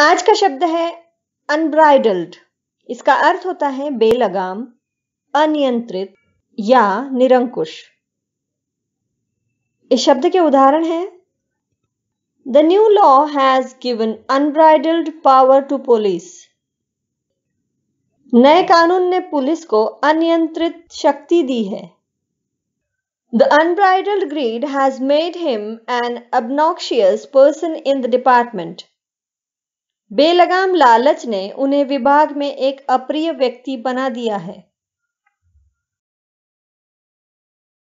आज का शब्द है अनब्राइडल्ड इसका अर्थ होता है बेलगाम अनियंत्रित या निरंकुश इस शब्द के उदाहरण है the new law has given unbridled power to police नए कानून ने पुलिस को अनियंत्रित शक्ति दी है the unbridled greed has made him an obnoxious person in the department बेलगाम लालच ने उन्हें विभाग में एक अप्रिय व्यक्ति बना दिया है